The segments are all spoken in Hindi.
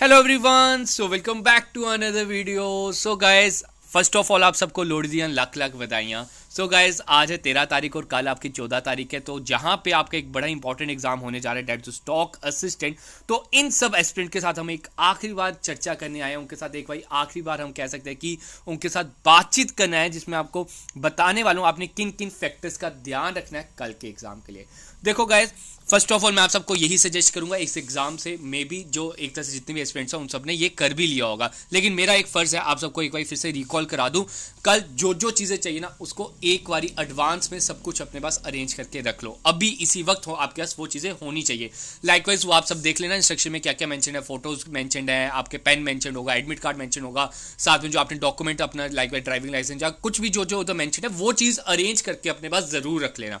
hello everyone so welcome back to another video so guys first of all आप सबको लोड़ दिया लाख लाख बधाइयाँ सो so गाइज आज है तेरह तारीख और कल आपकी चौदह तारीख है तो जहां पे आपका एक बड़ा इंपॉर्टेंट एग्जाम होने जा रहा है डेट स्टॉक असिस्टेंट तो इन सब असिस्टेंट के साथ हम एक आखिरी बार चर्चा करने आए हैं उनके साथ एक भाई आखिरी बार हम कह सकते हैं कि उनके साथ बातचीत करना है जिसमें आपको बताने वाला हूँ आपने किन किन फैक्टर्स का ध्यान रखना है कल के एग्जाम के लिए देखो गाइज फर्स्ट ऑफ ऑल मैं आप सबको यही सजेस्ट करूंगा इस एग्जाम से मे बी जो एक तरह से जितने भी एक्सपेंट्स हैं उन सब ने ये कर भी लिया होगा लेकिन मेरा एक फर्ज है आप सबको एक बार फिर से रिकॉल करा दूं कल जो जो चीज़ें चाहिए ना उसको एक बार एडवांस में सब कुछ अपने पास अरेंज करके रख लो अभी इसी वक्त हो आपके पास वो चीज़ें होनी चाहिए लाइकवाइज वो आप सब देख लेना इंस्ट्रक्शन में क्या क्या मैंशन है फोटोज मैंशन है आपके पेन मैंशन होगा एडमिट कार्ड मैंशन होगा साथ में जो आपने डॉक्यूमेंट अपना लाइकवाइज ड्राइविंग लाइसेंस या कुछ भी जो जो होता मैंशन है वो चीज़ अरेंज करके अपने पास ज़रूर रख लेना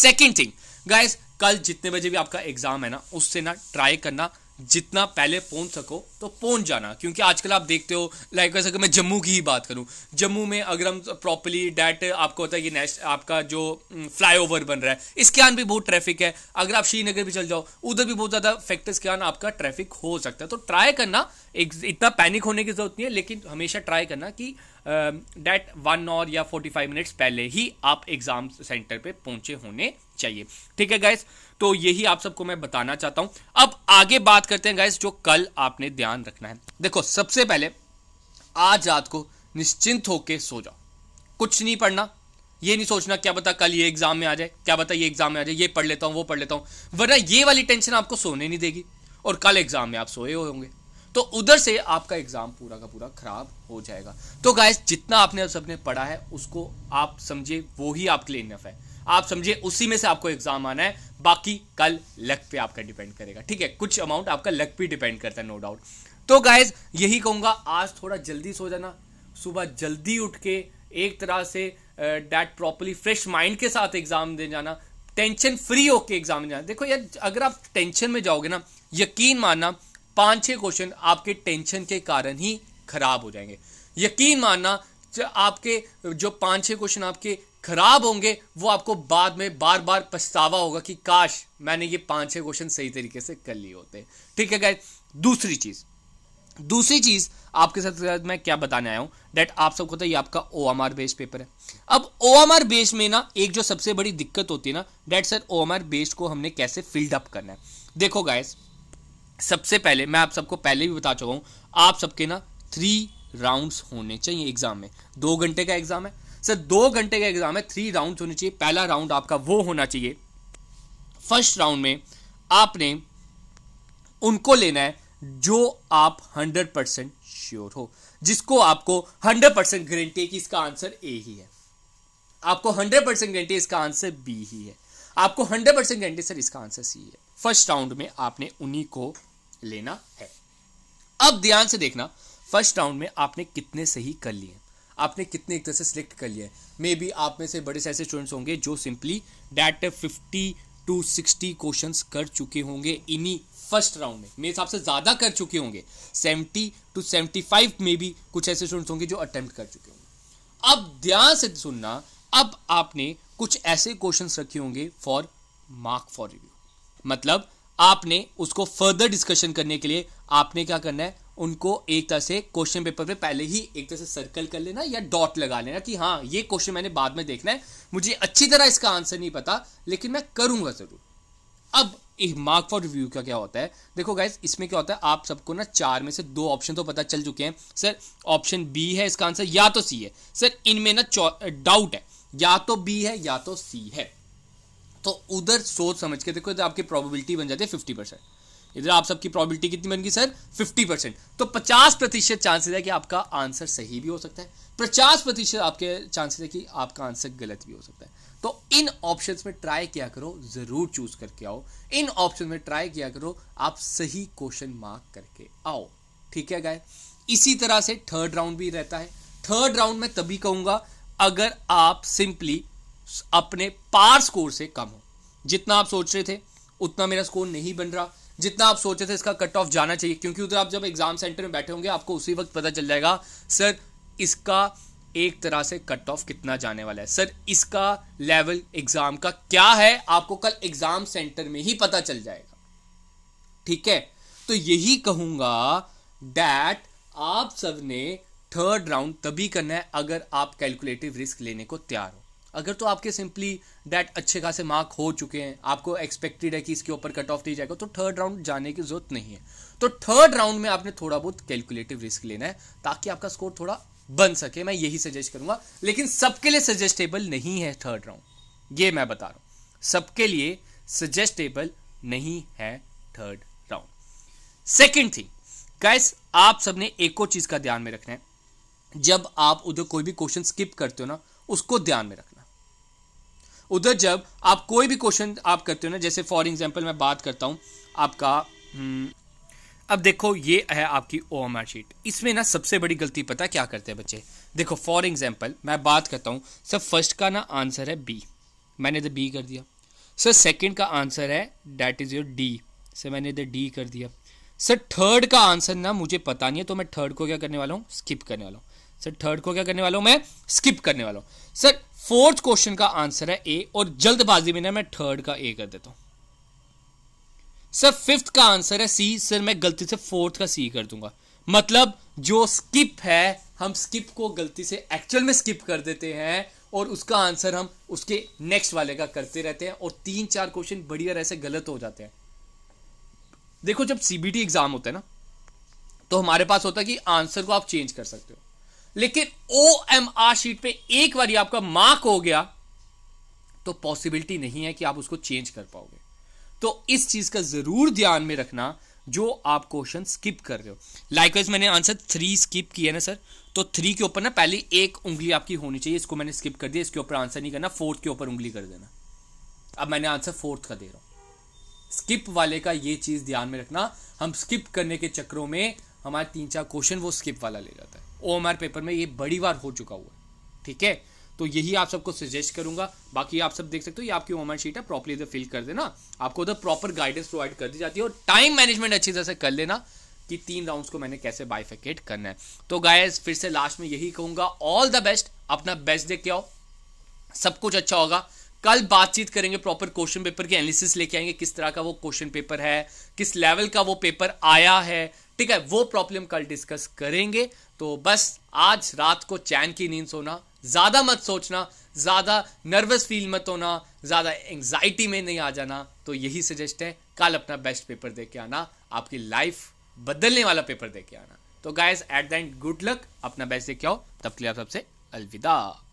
सेकेंड थिंग गाइज कल जितने बजे भी आपका एग्जाम है ना उससे ना ट्राई करना जितना पहले पहुंच सको तो पहुंच जाना क्योंकि आजकल आप देखते हो लाइक वैसे अगर मैं जम्मू की ही बात करूं जम्मू में अगर हम प्रॉपरली डैट आपको होता है कि नेक्स्ट आपका जो फ्लाईओवर बन रहा है इसके आन भी बहुत ट्रैफिक है अगर आप श्रीनगर भी चल जाओ उधर भी बहुत ज़्यादा फैक्टर्स के आन आपका ट्रैफिक हो सकता है तो ट्राई करना एक इतना पैनिक होने की जरूरत नहीं है लेकिन हमेशा ट्राई करना कि डैट वन और या फोर्टी फाइव मिनट्स पहले ही आप एग्जाम सेंटर पर पहुंचे होने चाहिए ठीक है गाइज़ तो यही आप सबको मैं बताना चाहता हूं अब आगे बात करते हैं गाइस जो कल आपने ध्यान रखना है देखो सबसे पहले आज रात को निश्चिंत होकर सो जाओ कुछ नहीं पढ़ना ये नहीं सोचना क्या पता कल ये एग्जाम में आ जाए क्या पता ये एग्जाम में आ जाए ये पढ़ लेता हूं वो पढ़ लेता हूं वरना ये वाली टेंशन आपको सोने नहीं देगी और कल एग्जाम में आप सोए हुए होंगे तो उधर से आपका एग्जाम पूरा का पूरा खराब हो जाएगा तो गाइस जितना आपने सबने पढ़ा है उसको आप समझिए वो ही आपके लिए इनफ है आप समझिए उसी में से आपको एग्जाम आना है बाकी कल लक पे आपका डिपेंड करेगा ठीक है कुछ अमाउंट आपका लक पे डिपेंड करता है नो डाउट तो गाइज यही कहूंगा आज थोड़ा जल्दी सो जाना सुबह जल्दी उठ के एक तरह say that properly fresh mind के साथ एग्जाम दे जाना टेंशन फ्री होके एग्जाम में जाना देखो यार अगर आप टेंशन में जाओगे ना यकीन मानना पांच छह क्वेश्चन आपके टेंशन के कारण ही खराब हो जाएंगे यकीन मानना आपके जो पांच छह क्वेश्चन आपके खराब होंगे वो आपको बाद में बार बार पछतावा होगा कि काश मैंने ये पांच छह क्वेश्चन सही तरीके से कर लिए होते ठीक है गैस दूसरी चीज दूसरी चीज आपके साथ मैं क्या बताने आया हूं डेट आप सबको ये आपका O M R based paper है अब ओ एम आर बेस्ड में ना एक जो सबसे बड़ी दिक्कत होती है ना डेट sir O M R based को हमने कैसे फिल्ड अप करना है देखो गायस सबसे पहले मैं आप सबको पहले भी बता चुका हूं आप सबके ना थ्री राउंड्स होने चाहिए एग्जाम में दो घंटे का एग्जाम है सर दो घंटे का एग्जाम है थ्री राउंड होने चाहिए पहला राउंड आपका वो होना चाहिए फर्स्ट राउंड में आपने उनको लेना है जो आप हंड्रेड परसेंट श्योर हो जिसको आपको हंड्रेड परसेंट गारंटी है कि इसका आंसर ए ही है आपको हंड्रेड परसेंट गारंटी इसका आंसर बी ही है आपको हंड्रेड परसेंट गारंटी सर इसका आंसर सी है फर्स्ट राउंड में आपने उन्हीं को लेना है अब ध्यान से देखना फर्स्ट राउंड में आपने कितने सही कर लिए आपने कितने एक तरह से सिलेक्ट कर लिया है मे बी आप में से बड़े से ऐसे स्टूडेंट्स होंगे जो simply that fifty to sixty question कर चुके होंगे इन्हीं फर्स्ट राउंड में मेरे हिसाब से ज़्यादा कर चुके होंगे सेवेंटी टू सेवेंटी फाइव में भी कुछ ऐसे स्टूडेंट्स होंगे जो अटैम्प्ट कर चुके होंगे अब ध्यान से सुनना अब आपने कुछ ऐसे क्वेश्चंस रखे होंगे फॉर मार्क फॉर रिव्यू मतलब आपने उसको फर्दर डिस्कशन करने के लिए आपने क्या करना है उनको एक तरह से क्वेश्चन पेपर पे पहले ही एक तरह से सर्कल कर लेना या डॉट लगा लेना कि हाँ ये क्वेश्चन मैंने बाद में देखना है मुझे अच्छी तरह इसका आंसर नहीं पता लेकिन मैं करूंगा ज़रूर अब एक मार्क फॉर रिव्यू का क्या होता है देखो गाइज इसमें क्या होता है आप सबको ना चार में से दो ऑप्शन तो पता चल चुके हैं सर ऑप्शन बी है इसका आंसर या तो सी है सर इनमें ना डाउट है या तो बी है या तो सी है तो उधर सोच समझ के देखो तो आपकी प्रोबेबिलिटी बन जाती है फिफ्टी परसेंट इधर आप सबकी प्रॉबिलिटी कितनी बन गई सर 50 परसेंट तो 50 प्रतिशत चांसेस है कि आपका आंसर सही भी हो सकता है पचास प्रतिशत आपके चांसेस है कि आपका आंसर गलत भी हो सकता है तो इन ऑप्शंस में ट्राई किया करो जरूर चूज करके आओ इन ऑप्शन में ट्राई किया करो आप सही क्वेश्चन मार्क करके आओ ठीक है गाय इसी तरह से थर्ड राउंड भी रहता है थर्ड राउंड में तभी कहूंगा अगर आप सिंपली अपने पार स्कोर से कम हो जितना आप सोच रहे थे उतना मेरा स्कोर नहीं बन रहा जितना आप सोचे थे इसका कट ऑफ जाना चाहिए क्योंकि उधर आप जब एग्जाम सेंटर में बैठे होंगे आपको उसी वक्त पता चल जाएगा सर इसका एक तरह से कट ऑफ कितना जाने वाला है सर इसका लेवल एग्जाम का क्या है आपको कल एग्जाम सेंटर में ही पता चल जाएगा ठीक है तो यही कहूंगा डैट आप सबने थर्ड राउंड तभी करना है अगर आप कैलकुलेटिव रिस्क लेने को तैयार हो अगर तो आपके सिंपली डैट अच्छे खासे मार्क हो चुके हैं आपको एक्सपेक्टेड है कि इसके ऊपर कट ऑफ दी जाएगा तो थर्ड राउंड जाने की जरूरत नहीं है तो थर्ड राउंड में आपने थोड़ा बहुत कैलकुलेटिव रिस्क लेना है ताकि आपका स्कोर थोड़ा बन सके मैं यही सजेस्ट करूंगा लेकिन सबके लिए सजेस्टेबल नहीं है थर्ड राउंड ये मैं बता रहा हूं सबके लिए सजेस्टेबल नहीं है third round second thing guys आप सबने एक और चीज का ध्यान में रखना है जब आप उधर कोई भी क्वेश्चन स्किप करते हो ना उसको ध्यान में रख उधर जब आप कोई भी क्वेश्चन आप करते हो ना जैसे फॉर एग्जाम्पल मैं बात करता हूँ आपका हम्म, अब देखो ये है आपकी ओ एम आर शीट इसमें ना सबसे बड़ी गलती पता क्या करते हैं बच्चे देखो फॉर एग्जाम्पल मैं बात करता हूँ सर फर्स्ट का ना आंसर है बी मैंने इधर बी कर दिया सर सेकेंड का आंसर है that is your D sir मैंने इधर डी कर दिया सर थर्ड का आंसर ना मुझे पता नहीं है तो मैं थर्ड को क्या करने वाला हूँ स्किप करने वाला हूँ सर थर्ड को क्या करने वाला हूं मैं स्किप करने वाला हूं सर फोर्थ क्वेश्चन का आंसर है ए और जल्दबाजी में ना मैं थर्ड का ए कर देता हूं सर फिफ्थ का आंसर है सी सर मैं गलती से फोर्थ का सी कर दूंगा मतलब जो स्किप है हम स्किप को गलती से एक्चुअल में स्किप कर देते हैं और उसका आंसर हम उसके नेक्स्ट वाले का करते रहते हैं और तीन चार क्वेश्चन बढ़िया ऐसे गलत हो जाते हैं देखो जब सीबीटी एग्जाम होता है ना तो हमारे पास होता है कि आंसर को आप चेंज कर सकते हो लेकिन ओ एम आर शीट पे एक बार आपका मार्क हो गया तो पॉसिबिलिटी नहीं है कि आप उसको चेंज कर पाओगे तो इस चीज का जरूर ध्यान में रखना जो आप क्वेश्चन स्किप कर रहे हो लाइकवाइज मैंने आंसर थ्री स्किप किया ना सर तो थ्री के ऊपर ना पहले एक उंगली आपकी होनी चाहिए इसको मैंने स्किप कर दिया इसके ऊपर आंसर नहीं करना फोर्थ के ऊपर उंगली कर देना अब मैंने आंसर फोर्थ का दे रहा हूं स्किप वाले का ये चीज ध्यान में रखना हम स्किप करने के चक्रों में हमारे तीन चार क्वेश्चन वो स्किप वाला ले जाता है ओ एम पेपर में ये बड़ी बार हो चुका हुआ है ठीक है तो यही आप सबको सजेस्ट करूंगा बाकी आप सब देख सकते हो ये आपकी ओमर शीट है प्रॉपरली इधर फिल कर देना आपको उधर प्रॉपर गाइडेंस प्रोवाइड कर दी जाती है और टाइम मैनेजमेंट अच्छी तरह से कर लेना कि तीन राउंड्स को मैंने कैसे बाइफेकेट करना है तो गायस फिर से लास्ट में यही कहूंगा ऑल द बेस्ट अपना बेस्ट देख के आओ सब कुछ अच्छा होगा कल बातचीत करेंगे प्रॉपर क्वेश्चन पेपर के एनालिसिस लेके आएंगे किस तरह का वो क्वेश्चन पेपर है किस लेवल का वो पेपर आया है ठीक है वो प्रॉब्लम कल डिस्कस करेंगे तो बस आज रात को चैन की नींद सोना ज़्यादा मत सोचना ज़्यादा नर्वस फील मत होना ज़्यादा एंग्जाइटी में नहीं आ जाना तो यही सजेस्ट है कल अपना बेस्ट पेपर दे के आना आपकी लाइफ बदलने वाला पेपर दे के आना तो guys at the end good luck अपना बेस्ट दे आओ तब के लिए आप सबसे अलविदा